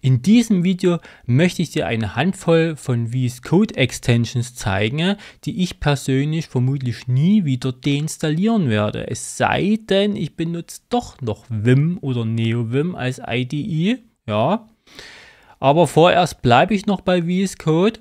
In diesem Video möchte ich dir eine Handvoll von VS Code Extensions zeigen, die ich persönlich vermutlich nie wieder deinstallieren werde. Es sei denn, ich benutze doch noch Vim oder NeoVim als IDE. Ja. Aber vorerst bleibe ich noch bei VS Code.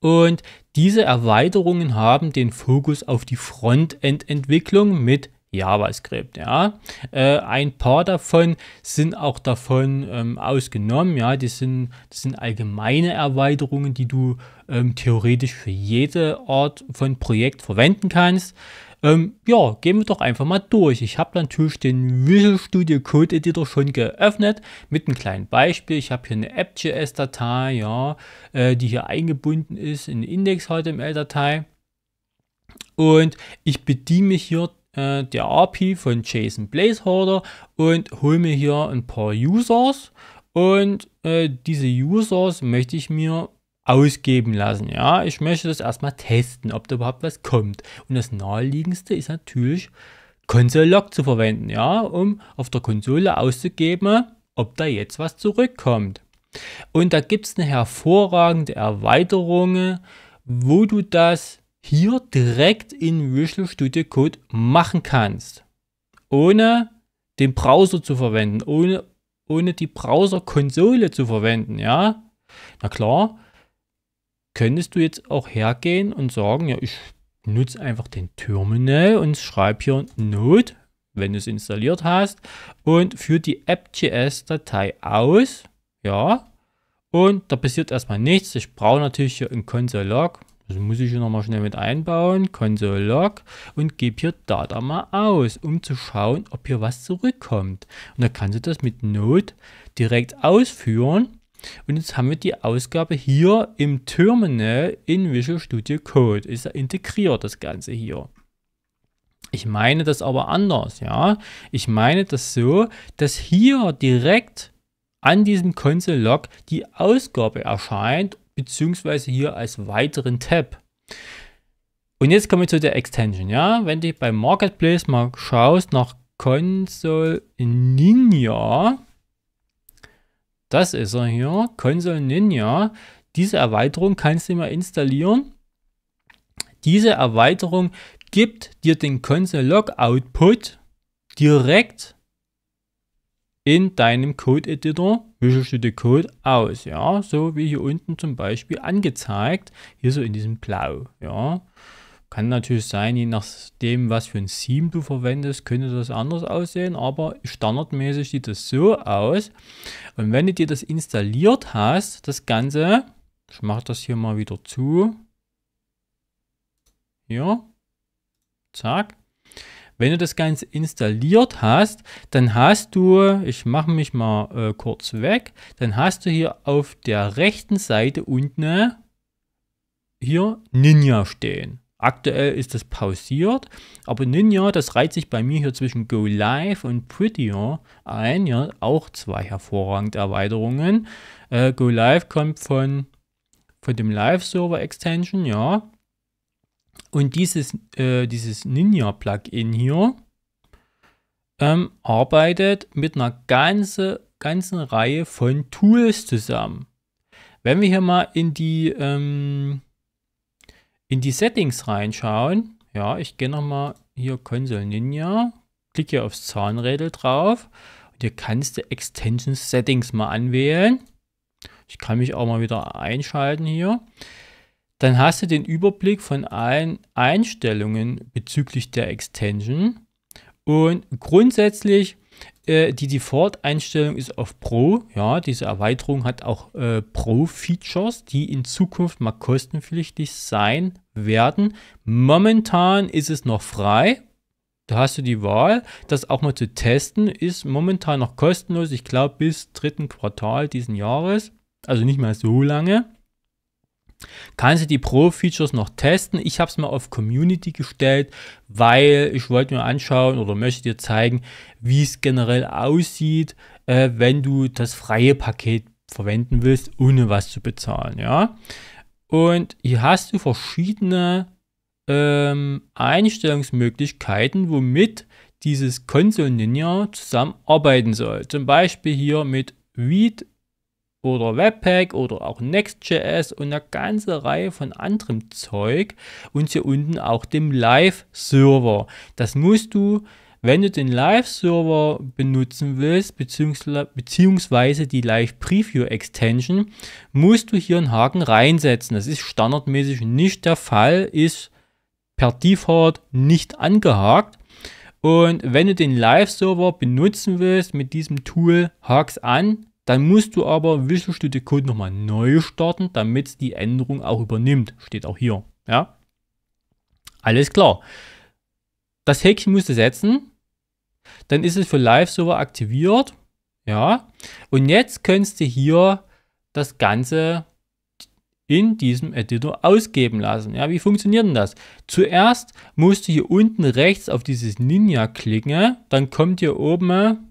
Und diese Erweiterungen haben den Fokus auf die Frontend-Entwicklung mit JavaScript. Ja. Äh, ein paar davon sind auch davon ähm, ausgenommen. Ja. Die sind, das sind allgemeine Erweiterungen, die du ähm, theoretisch für jede Art von Projekt verwenden kannst. Ähm, ja, gehen wir doch einfach mal durch. Ich habe natürlich den Visual Studio Code Editor schon geöffnet mit einem kleinen Beispiel. Ich habe hier eine App.js-Datei, ja, äh, die hier eingebunden ist in Index-HTML-Datei. Und ich bediene mich hier äh, der API von JSON Placeholder und hole mir hier ein paar Users und äh, diese Users möchte ich mir ausgeben lassen. Ja, ich möchte das erstmal testen, ob da überhaupt was kommt. Und das naheliegendste ist natürlich Console Log zu verwenden, ja, um auf der Konsole auszugeben, ob da jetzt was zurückkommt. Und da gibt es eine hervorragende Erweiterung, wo du das hier direkt in Visual Studio Code machen kannst. Ohne den Browser zu verwenden, ohne, ohne die Browserkonsole zu verwenden, ja. Na klar, könntest du jetzt auch hergehen und sagen, ja, ich nutze einfach den Terminal und schreibe hier Node, wenn du es installiert hast, und führe die app.js-Datei aus, ja. Und da passiert erstmal nichts. Ich brauche natürlich hier einen Console-Log, das muss ich hier nochmal schnell mit einbauen. Console log und gebe hier Data mal aus, um zu schauen, ob hier was zurückkommt. Und dann kannst du das mit Node direkt ausführen. Und jetzt haben wir die Ausgabe hier im Terminal in Visual Studio Code. Ist ja integriert das Ganze hier. Ich meine das aber anders, ja. Ich meine das so, dass hier direkt an diesem Console-Log die Ausgabe erscheint beziehungsweise hier als weiteren Tab. Und jetzt kommen wir zu der Extension. Ja, wenn du beim Marketplace mal schaust nach Console Ninja, das ist er hier, Console Ninja, diese Erweiterung kannst du mal installieren. Diese Erweiterung gibt dir den Console Log Output direkt in deinem Code Editor wischelst du den Code aus, ja, so wie hier unten zum Beispiel angezeigt, hier so in diesem Blau, ja. Kann natürlich sein, je nachdem, was für ein Theme du verwendest, könnte das anders aussehen, aber standardmäßig sieht das so aus. Und wenn du dir das installiert hast, das Ganze, ich mache das hier mal wieder zu, hier, zack, wenn du das Ganze installiert hast, dann hast du, ich mache mich mal äh, kurz weg, dann hast du hier auf der rechten Seite unten äh, hier Ninja stehen. Aktuell ist das pausiert, aber Ninja, das reiht sich bei mir hier zwischen Go Live und Prettier ein, ja, auch zwei hervorragende Erweiterungen. Äh, Go Live kommt von, von dem Live-Server-Extension, ja, und dieses, äh, dieses Ninja-Plugin hier ähm, arbeitet mit einer ganze, ganzen Reihe von Tools zusammen. Wenn wir hier mal in die, ähm, in die Settings reinschauen, ja, ich gehe nochmal hier Konsole Ninja, klicke hier aufs Zahnrädel drauf und hier kannst du Extension Settings mal anwählen. Ich kann mich auch mal wieder einschalten hier dann hast du den Überblick von allen Einstellungen bezüglich der Extension. Und grundsätzlich äh, die Default-Einstellung ist auf Pro. Ja, diese Erweiterung hat auch äh, Pro-Features, die in Zukunft mal kostenpflichtig sein werden. Momentan ist es noch frei. Da hast du die Wahl, das auch mal zu testen. Ist momentan noch kostenlos, ich glaube bis dritten Quartal diesen Jahres. Also nicht mal so lange. Kannst du die Pro-Features noch testen? Ich habe es mal auf Community gestellt, weil ich wollte mir anschauen oder möchte dir zeigen, wie es generell aussieht, äh, wenn du das freie Paket verwenden willst, ohne was zu bezahlen. Ja? Und hier hast du verschiedene ähm, Einstellungsmöglichkeiten, womit dieses Console Ninja zusammenarbeiten soll. Zum Beispiel hier mit Read oder Webpack oder auch Next.js und eine ganze Reihe von anderem Zeug und hier unten auch dem Live-Server. Das musst du, wenn du den Live-Server benutzen willst, beziehungsweise die Live-Preview-Extension, musst du hier einen Haken reinsetzen. Das ist standardmäßig nicht der Fall, ist per Default nicht angehakt. Und wenn du den Live-Server benutzen willst mit diesem Tool, hak's an, dann musst du aber wischelst du den Code nochmal neu starten, damit es die Änderung auch übernimmt. Steht auch hier. Ja? Alles klar. Das Häkchen musst du setzen. Dann ist es für Live-Server aktiviert. Ja. Und jetzt kannst du hier das Ganze in diesem Editor ausgeben lassen. Ja, wie funktioniert denn das? Zuerst musst du hier unten rechts auf dieses Ninja klicken, dann kommt hier oben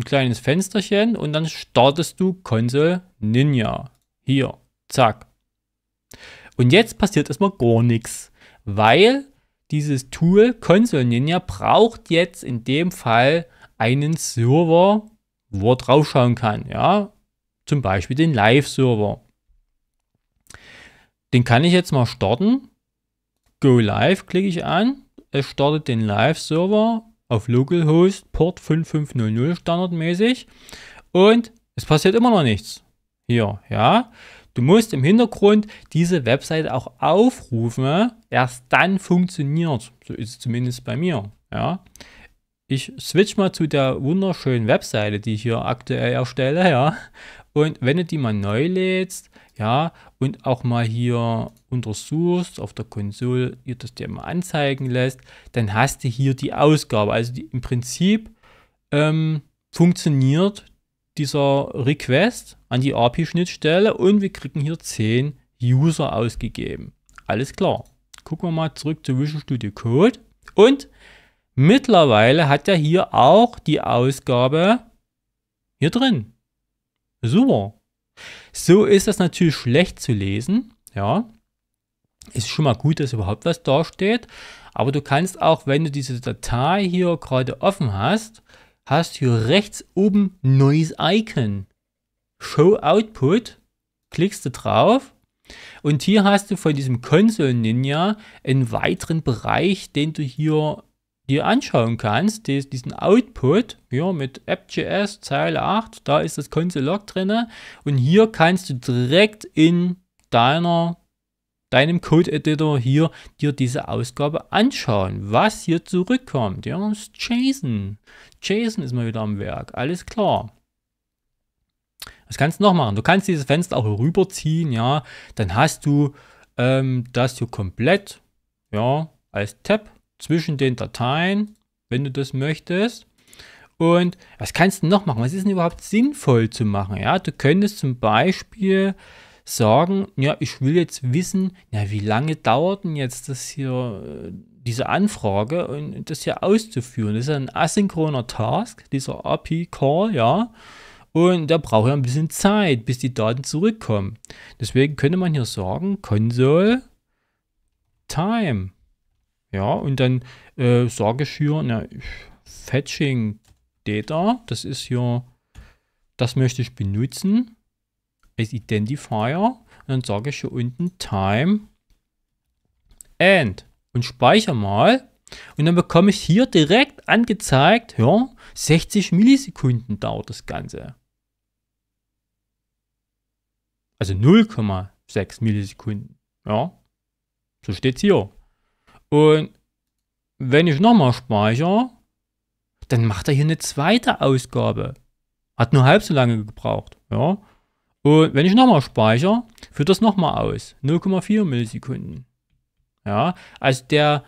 ein kleines Fensterchen und dann startest du Console Ninja. Hier, zack. Und jetzt passiert erstmal gar nichts, weil dieses Tool Console Ninja braucht jetzt in dem Fall einen Server, wo er draufschauen kann. Ja, zum Beispiel den Live-Server. Den kann ich jetzt mal starten. Go Live klicke ich an. Es startet den Live-Server auf Localhost, Port 5500 standardmäßig. Und es passiert immer noch nichts. Hier, ja. Du musst im Hintergrund diese Webseite auch aufrufen. Erst dann funktioniert. So ist es zumindest bei mir. Ja. Ich switch mal zu der wunderschönen Webseite, die ich hier aktuell erstelle. Ja. Und wenn du die mal neu lädst, ja, und auch mal hier untersuchst, auf der Konsole ihr das dir mal anzeigen lässt, dann hast du hier die Ausgabe. Also die, im Prinzip ähm, funktioniert dieser Request an die API-Schnittstelle und wir kriegen hier 10 User ausgegeben. Alles klar. Gucken wir mal zurück zu Visual Studio Code und mittlerweile hat er hier auch die Ausgabe hier drin. Super. So ist das natürlich schlecht zu lesen. Ja, ist schon mal gut, dass überhaupt was da steht. Aber du kannst auch, wenn du diese Datei hier gerade offen hast, hast hier rechts oben neues Icon. Show Output. Klickst du drauf und hier hast du von diesem Console Ninja einen weiteren Bereich, den du hier dir anschauen kannst, die, diesen Output ja, mit AppJS Zeile 8, da ist das Console-Log drin und hier kannst du direkt in deiner, deinem Code-Editor hier dir diese Ausgabe anschauen, was hier zurückkommt. Ja, das ist JSON. JSON ist mal wieder am Werk, alles klar. Was kannst du noch machen? Du kannst dieses Fenster auch rüberziehen, ja, dann hast du ähm, das hier komplett, ja, als Tab zwischen den Dateien, wenn du das möchtest. Und was kannst du noch machen? Was ist denn überhaupt sinnvoll zu machen? Ja, du könntest zum Beispiel sagen, ja, ich will jetzt wissen, ja, wie lange dauert denn jetzt das hier, äh, diese Anfrage und das hier auszuführen. Das ist ein asynchroner Task, dieser API-Call, ja. Und da braucht ja ein bisschen Zeit, bis die Daten zurückkommen. Deswegen könnte man hier sagen, Console Time. Ja, und dann äh, sage ich hier, na, Fetching Data, das ist hier, das möchte ich benutzen als Identifier. Und dann sage ich hier unten Time and und speichere mal. Und dann bekomme ich hier direkt angezeigt, ja, 60 Millisekunden dauert das Ganze. Also 0,6 Millisekunden. Ja, so steht es hier. Und wenn ich nochmal speichere, dann macht er hier eine zweite Ausgabe. Hat nur halb so lange gebraucht. Ja. Und wenn ich nochmal speichere, führt das nochmal aus. 0,4 Millisekunden. Ja, also der,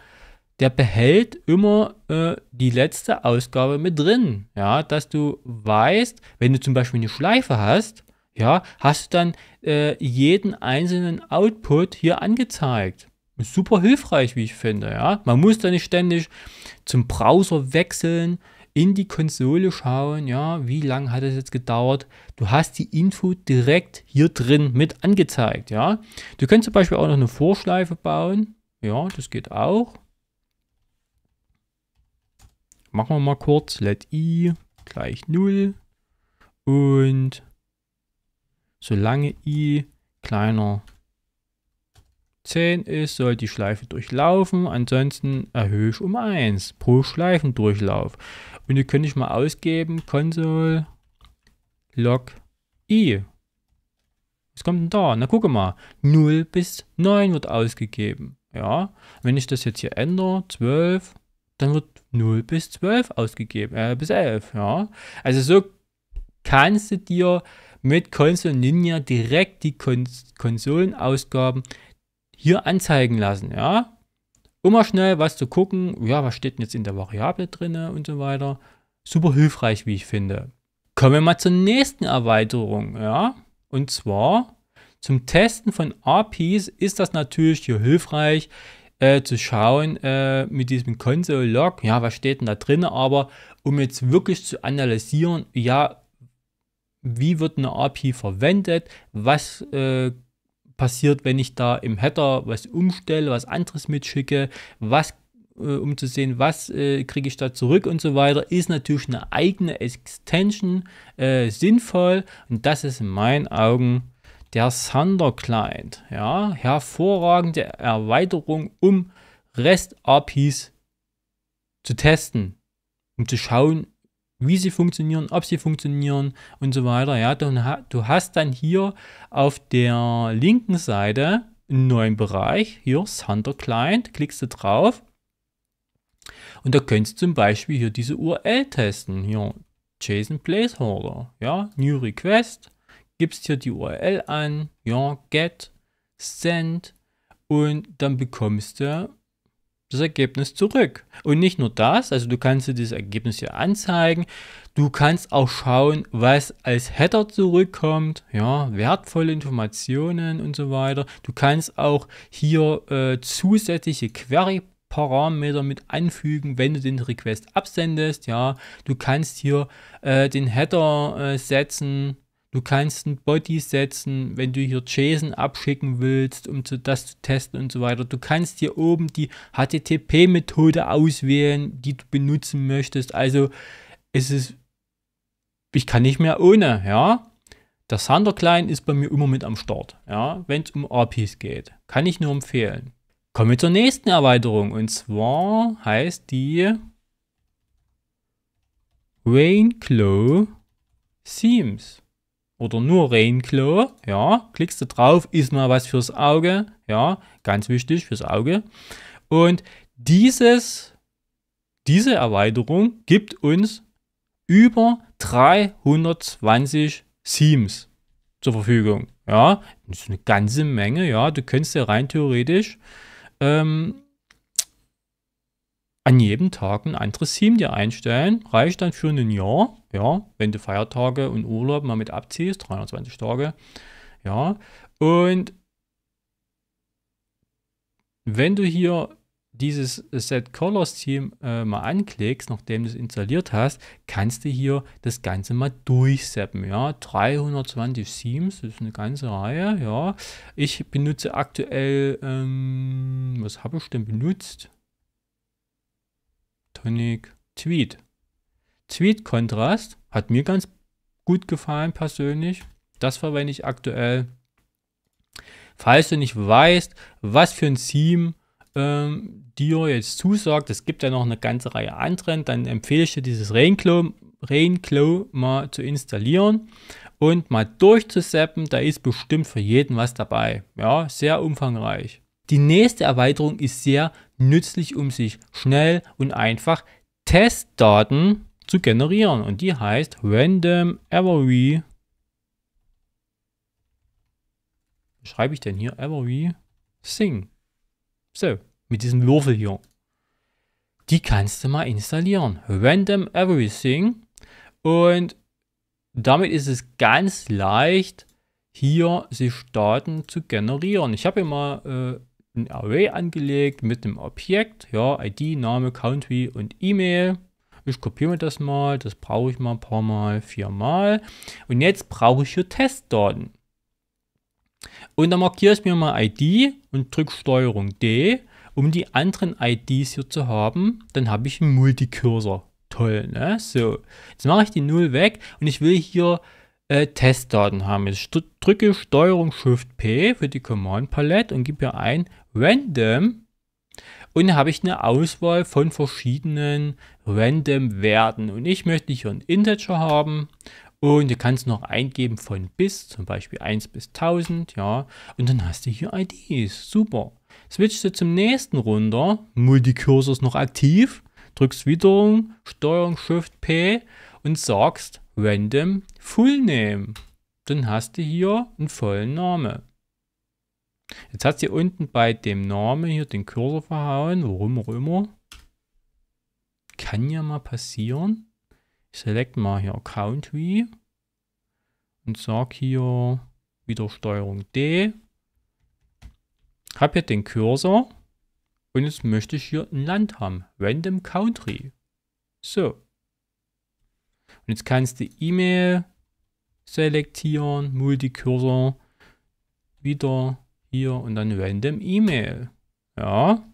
der behält immer äh, die letzte Ausgabe mit drin. Ja, dass du weißt, wenn du zum Beispiel eine Schleife hast, ja, hast du dann äh, jeden einzelnen Output hier angezeigt super hilfreich, wie ich finde. Ja? Man muss da nicht ständig zum Browser wechseln, in die Konsole schauen, ja, wie lange hat es jetzt gedauert. Du hast die Info direkt hier drin mit angezeigt, ja. Du könntest zum Beispiel auch noch eine Vorschleife bauen. Ja, das geht auch. Machen wir mal kurz let i gleich 0 und solange i kleiner 10 ist, soll die Schleife durchlaufen. Ansonsten erhöhe ich um 1 pro Schleifendurchlauf. Und hier könnte ich mal ausgeben, console log i. Was kommt denn da? Na gucke mal, 0 bis 9 wird ausgegeben. Ja, wenn ich das jetzt hier ändere, 12, dann wird 0 bis 12 ausgegeben, äh, bis 11, ja. Also so kannst du dir mit Console Ninja direkt die Kon Konsolenausgaben hier anzeigen lassen, ja. Immer schnell was zu gucken, ja, was steht denn jetzt in der Variable drin und so weiter. Super hilfreich, wie ich finde. Kommen wir mal zur nächsten Erweiterung, ja. Und zwar zum Testen von APIs ist das natürlich hier hilfreich, äh, zu schauen äh, mit diesem Console-Log, ja, was steht denn da drin, aber um jetzt wirklich zu analysieren, ja, wie wird eine API verwendet, was äh, passiert, wenn ich da im Header was umstelle, was anderes mitschicke, was äh, um zu sehen, was äh, kriege ich da zurück und so weiter, ist natürlich eine eigene Extension äh, sinnvoll und das ist in meinen Augen der Thunder Client. Ja, hervorragende Erweiterung, um REST APIs zu testen, um zu schauen, wie sie funktionieren, ob sie funktionieren und so weiter. Ja, du hast dann hier auf der linken Seite einen neuen Bereich, hier Thunder Client, klickst du drauf und da könntest du zum Beispiel hier diese URL testen, hier JSON Placeholder, ja, New Request, gibst hier die URL an, ja, get, send und dann bekommst du das Ergebnis zurück. Und nicht nur das, also du kannst dir dieses Ergebnis hier anzeigen, du kannst auch schauen, was als Header zurückkommt, ja, wertvolle Informationen und so weiter. Du kannst auch hier äh, zusätzliche Query Parameter mit anfügen, wenn du den Request absendest. Ja, du kannst hier äh, den Header äh, setzen, Du kannst ein Body setzen, wenn du hier JSON abschicken willst, um zu, das zu testen und so weiter. Du kannst hier oben die HTTP-Methode auswählen, die du benutzen möchtest. Also es ist, ich kann nicht mehr ohne, ja. Der Thunder Client ist bei mir immer mit am Start, ja, wenn es um APIs geht. Kann ich nur empfehlen. Kommen wir zur nächsten Erweiterung und zwar heißt die Rainclaw Themes oder nur Rainclaw, ja, klickst du drauf, ist mal was fürs Auge, ja, ganz wichtig fürs Auge. Und dieses, diese Erweiterung gibt uns über 320 Seams zur Verfügung. Ja, das ist eine ganze Menge, ja, du könntest ja rein theoretisch ähm, an jedem Tag ein anderes Team dir einstellen. Reicht dann für ein Jahr, ja, wenn du Feiertage und Urlaub mal mit abziehst, 320 Tage, ja. Und wenn du hier dieses Set Colors Team äh, mal anklickst, nachdem du es installiert hast, kannst du hier das Ganze mal durchseppen. Ja? 320 Themes, das ist eine ganze Reihe. Ja? Ich benutze aktuell, ähm, was habe ich denn benutzt? König Tweet. Tweet-Kontrast hat mir ganz gut gefallen persönlich. Das verwende ich aktuell. Falls du nicht weißt, was für ein Theme ähm, dir jetzt zusagt, es gibt ja noch eine ganze Reihe anderen, dann empfehle ich dir dieses Rainclaw, Rainclaw mal zu installieren und mal durchzuseppen. Da ist bestimmt für jeden was dabei. Ja, sehr umfangreich. Die nächste Erweiterung ist sehr nützlich, um sich schnell und einfach Testdaten zu generieren. Und die heißt Random Array. Wie schreibe ich denn hier? Array Sing. So, mit diesem Würfel hier. Die kannst du mal installieren. Random Everything. Und damit ist es ganz leicht, hier sich Daten zu generieren. Ich habe hier mal äh, ein Array angelegt mit einem Objekt, ja, ID, Name, Country und E-Mail. Ich kopiere mir das mal, das brauche ich mal ein paar Mal, viermal. Und jetzt brauche ich hier Testdaten. Und dann markiere ich mir mal ID und drücke STRG D, um die anderen IDs hier zu haben. Dann habe ich einen Multicursor. Toll, ne? So, jetzt mache ich die 0 weg und ich will hier äh, Testdaten haben. Jetzt drücke STRG Shift P für die Command Palette und gebe hier ein Random und habe ich eine Auswahl von verschiedenen random Werten. Und ich möchte hier einen Integer haben und du kannst noch eingeben von bis, zum Beispiel 1 bis 1000, ja. Und dann hast du hier IDs, super. Switchst du zum nächsten runter, Multicursor ist noch aktiv, drückst wiederum Steuerung Shift P und sagst Random Full Name. Dann hast du hier einen vollen Namen. Jetzt hat sie unten bei dem Namen hier den Cursor verhauen, warum auch immer. Kann ja mal passieren. Ich select mal hier Account wie und sage hier wieder Steuerung D. Habe hier den Cursor und jetzt möchte ich hier ein Land haben. Random Country. So. Und jetzt kannst du E-Mail selektieren, Multicursor, wieder hier und dann random E-Mail. Ja,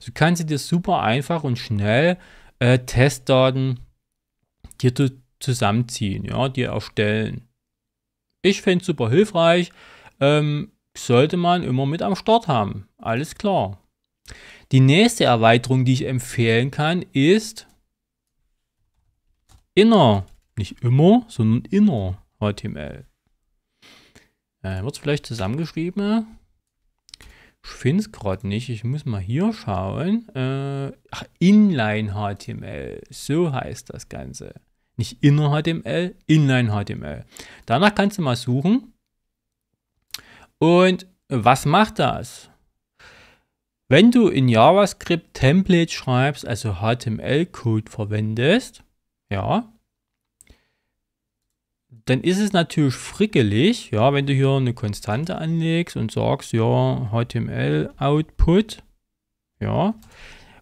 so kannst du dir super einfach und schnell äh, Testdaten dir zusammenziehen, ja, dir erstellen. Ich finde es super hilfreich, ähm, sollte man immer mit am Start haben, alles klar. Die nächste Erweiterung, die ich empfehlen kann, ist Inner. Nicht immer, sondern Inner HTML. Äh, Wird es vielleicht zusammengeschrieben? Ich finde es gerade nicht. Ich muss mal hier schauen. Äh, ach, Inline HTML. So heißt das Ganze. Nicht Inner HTML, Inline HTML. Danach kannst du mal suchen. Und was macht das? Wenn du in JavaScript Templates schreibst, also HTML-Code verwendest, ja, dann ist es natürlich frickelig, ja, wenn du hier eine Konstante anlegst und sagst, ja, HTML-Output, ja.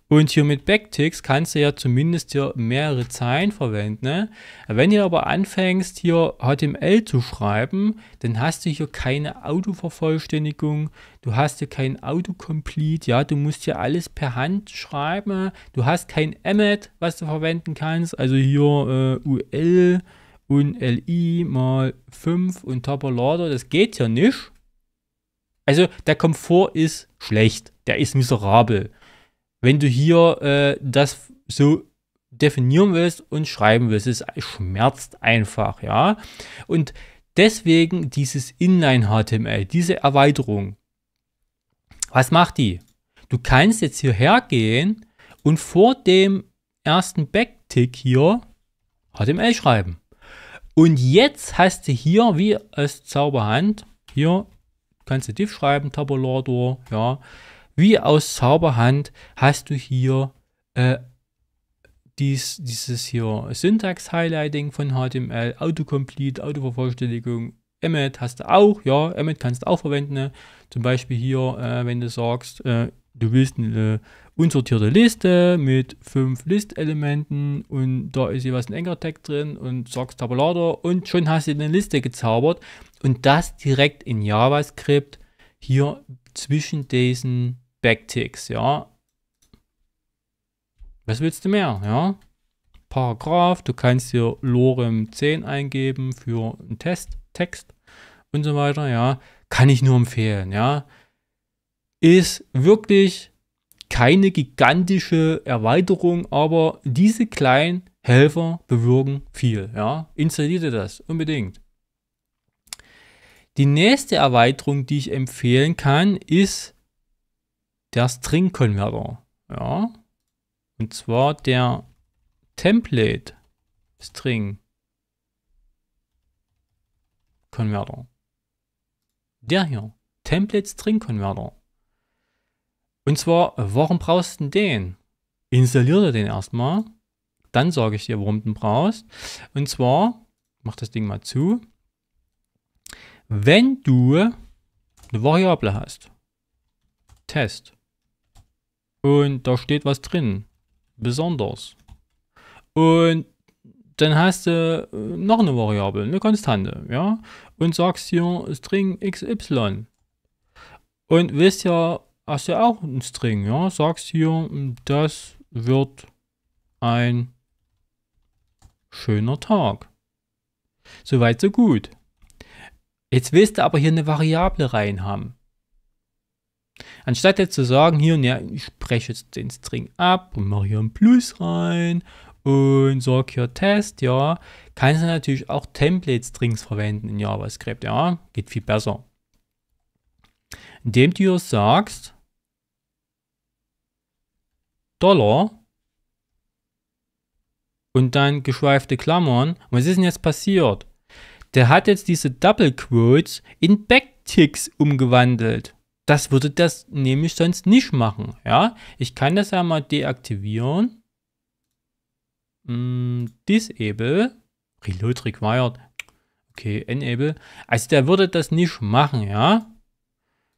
Und hier mit Backticks kannst du ja zumindest hier mehrere Zeilen verwenden. Ne? Wenn du aber anfängst, hier HTML zu schreiben, dann hast du hier keine Autovervollständigung, du hast hier kein Autocomplete, ja, du musst hier alles per Hand schreiben, du hast kein Emmet, was du verwenden kannst, also hier äh, UL, und LI mal 5 und Topper Lader, das geht ja nicht. Also der Komfort ist schlecht, der ist miserabel. Wenn du hier äh, das so definieren willst und schreiben willst, es schmerzt einfach, ja. Und deswegen dieses Inline-HTML, diese Erweiterung. Was macht die? Du kannst jetzt hierher gehen und vor dem ersten Backtick hier HTML schreiben. Und jetzt hast du hier, wie aus Zauberhand, hier kannst du diff schreiben, Tabulator, ja, wie aus Zauberhand hast du hier äh, dies, dieses hier Syntax-Highlighting von HTML, Autocomplete, Autovervollständigung, Emmet hast du auch, ja, Emmet kannst du auch verwenden, ne? zum Beispiel hier, äh, wenn du sagst, äh, du willst eine unsortierte Liste mit fünf Listelementen und da ist jeweils ein enger tag drin und sagst Tabulator und schon hast du eine Liste gezaubert und das direkt in JavaScript hier zwischen diesen Backticks, ja. Was willst du mehr, ja? Paragraph, du kannst hier lorem 10 eingeben für einen Test, Text und so weiter, ja. Kann ich nur empfehlen, ja ist wirklich keine gigantische Erweiterung, aber diese kleinen Helfer bewirken viel. Ja? Installiert ihr das unbedingt. Die nächste Erweiterung, die ich empfehlen kann, ist der String Converter. Ja? Und zwar der Template String Converter. Der hier, Template String Converter. Und zwar, äh, warum brauchst du den? Installiere den erstmal. Dann sage ich dir, warum du den brauchst. Und zwar, mach das Ding mal zu. Wenn du eine Variable hast, Test, und da steht was drin, besonders, und dann hast du äh, noch eine Variable, eine Konstante, ja, und sagst hier String XY und willst ja hast du ja auch einen String, ja, sagst hier, das wird ein schöner Tag. Soweit, so gut. Jetzt willst du aber hier eine Variable rein haben. Anstatt jetzt zu sagen, hier, ja, ich spreche jetzt den String ab und mache hier ein Plus rein und sage hier Test, ja, kannst du natürlich auch Template-Strings verwenden in JavaScript, ja, geht viel besser indem du sagst Dollar und dann geschweifte Klammern. was ist denn jetzt passiert? Der hat jetzt diese Double Quotes in Backticks umgewandelt. Das würde das nämlich sonst nicht machen. Ja, ich kann das ja mal deaktivieren. Mm, disable. Reload required. Okay, enable. Also der würde das nicht machen, ja.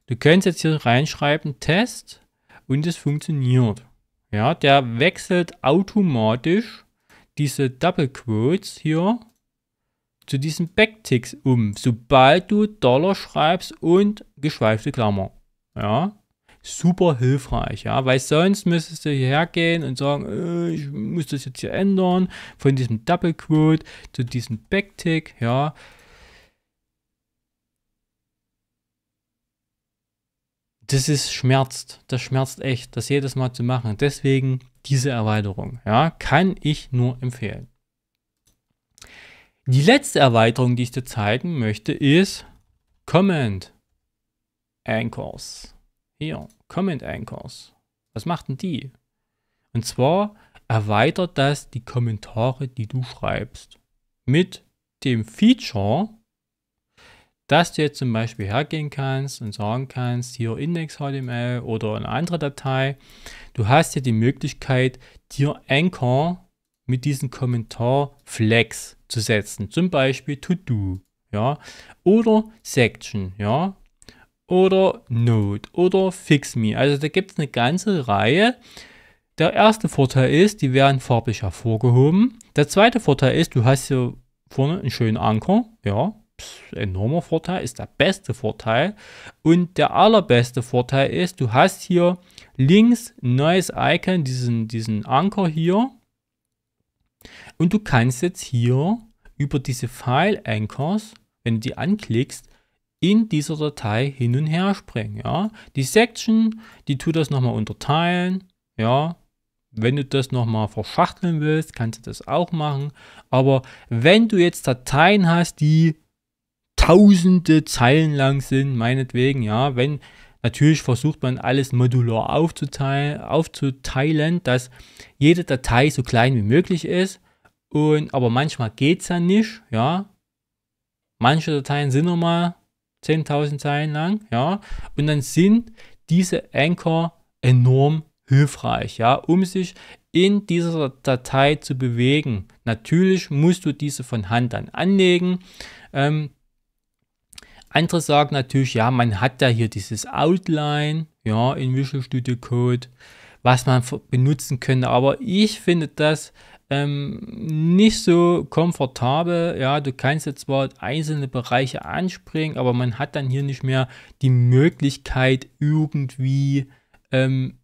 Du könntest jetzt hier reinschreiben Test und es funktioniert. Ja, der wechselt automatisch diese Double Quotes hier zu diesen Backticks um, sobald du Dollar schreibst und geschweifte Klammer. Ja, super hilfreich, ja, weil sonst müsstest du hierher gehen und sagen, äh, ich muss das jetzt hier ändern, von diesem Double Quote zu diesem Backtick, ja, das ist schmerzt, das schmerzt echt, das jedes Mal zu machen. Deswegen diese Erweiterung, ja, kann ich nur empfehlen. Die letzte Erweiterung, die ich dir zeigen möchte, ist Comment Anchors. Hier, Comment Anchors. Was macht denn die? Und zwar erweitert das die Kommentare, die du schreibst. Mit dem Feature, dass du jetzt zum Beispiel hergehen kannst und sagen kannst, hier index.html oder eine andere Datei. Du hast ja die Möglichkeit, dir Anchor mit diesem Kommentar Flex zu setzen. Zum Beispiel To Do, ja, oder Section, ja, oder Node oder Fix Me. Also da gibt es eine ganze Reihe. Der erste Vorteil ist, die werden farblich hervorgehoben. Der zweite Vorteil ist, du hast hier vorne einen schönen Anker, ja, enormer Vorteil, ist der beste Vorteil. Und der allerbeste Vorteil ist, du hast hier links ein neues Icon, diesen, diesen Anker hier. Und du kannst jetzt hier über diese File-Anchors, wenn du die anklickst, in dieser Datei hin und her springen. Ja? Die Section, die tut das nochmal unterteilen. Ja, wenn du das nochmal verschachteln willst, kannst du das auch machen. Aber wenn du jetzt Dateien hast, die tausende Zeilen lang sind, meinetwegen, ja, wenn natürlich versucht man alles modular aufzuteilen, aufzuteilen dass jede Datei so klein wie möglich ist. Und, aber manchmal geht es ja nicht, ja. Manche Dateien sind nochmal 10.000 Zeilen lang, ja. Und dann sind diese Anchor enorm hilfreich, ja, um sich in dieser Datei zu bewegen. Natürlich musst du diese von Hand dann anlegen. Ähm, andere sagen natürlich, ja, man hat da hier dieses Outline, ja, in Visual Studio Code, was man benutzen könnte. Aber ich finde das ähm, nicht so komfortabel. Ja, du kannst jetzt zwar einzelne Bereiche anspringen, aber man hat dann hier nicht mehr die Möglichkeit, irgendwie ähm,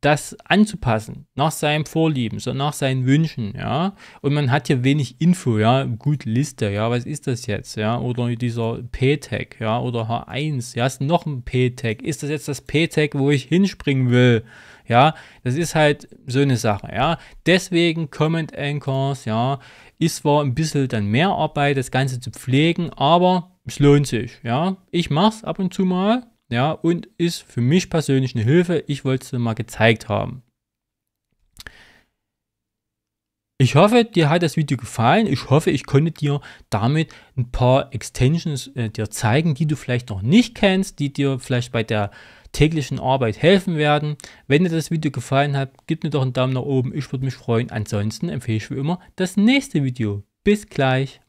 das anzupassen, nach seinem Vorlieben, so nach seinen Wünschen, ja. Und man hat hier wenig Info, ja, gut Liste, ja, was ist das jetzt, ja, oder dieser P-Tag, ja, oder H1, ja, ist noch ein P-Tag, ist das jetzt das P-Tag, wo ich hinspringen will, ja, das ist halt so eine Sache, ja. Deswegen Comment Anchors, ja, ist zwar ein bisschen dann mehr Arbeit, das Ganze zu pflegen, aber es lohnt sich, ja. Ich mache es ab und zu mal, ja, und ist für mich persönlich eine Hilfe. Ich wollte es dir mal gezeigt haben. Ich hoffe, dir hat das Video gefallen. Ich hoffe, ich konnte dir damit ein paar Extensions äh, dir zeigen, die du vielleicht noch nicht kennst, die dir vielleicht bei der täglichen Arbeit helfen werden. Wenn dir das Video gefallen hat, gib mir doch einen Daumen nach oben. Ich würde mich freuen. Ansonsten empfehle ich wie immer das nächste Video. Bis gleich.